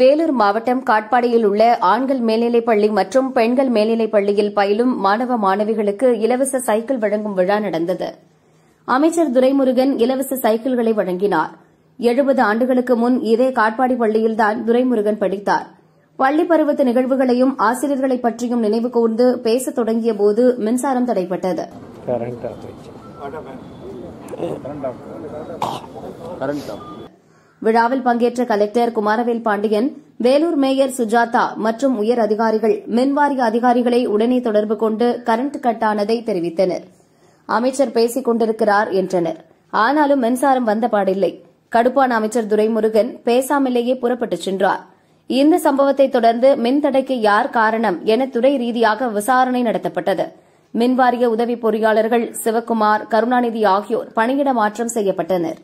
வேலூர் மாவட்டம் காட்பாடியில் உள்ள ஆண்கள் மேல்நிலைப் பள்ளி மற்றும் பெண்கள் மேல்நிலைப் பள்ளியில் பயிலும் மாணவ மாணவிகளுக்கு இலவச சைக்கிள் வழங்கும் விழா நடந்தது அமைச்சர் துரைமுருகன் இலவச சைக்கிள்களை வழங்கினார் எழுபது ஆண்டுகளுக்கு முன் இதே காட்பாடி பள்ளியில்தான் துரைமுருகன் படித்தார் பள்ளி பருவத்து நிகழ்வுகளையும் ஆசிரியர்களை பற்றியும் நினைவு கூர்ந்து பேசத் தொடங்கிய போது மின்சாரம் தடைப்பட்டது விழாவில் பங்கேற்ற கலெக்டர் குமாரவேல் பாண்டியன் வேலூர் மேயர் சுஜாதா மற்றும் உயர் அதிகாரிகள் மின்வாரிய அதிகாரிகளை உடனே தொடர்பு கொண்டு கரண்ட் கட்டானதை தெரிவித்தனர் அமைச்சர் பேசிக் கொண்டிருக்கிறார் என்றனர் ஆனாலும் மின்சாரம் வந்த பாடில்லை கடுப்பான அமைச்சர் துரைமுருகன் பேசாமலேயே புறப்பட்டுச் சென்றார் இந்த சம்பவத்தை தொடர்ந்து மின்தடைக்கு யார் காரணம் என துறை ரீதியாக விசாரணை நடத்தப்பட்டது மின்வாரிய உதவி பொறியாளர்கள் சிவக்குமார் கருணாநிதி ஆகியோர் பணியிட மாற்றம் செய்யப்பட்டனா்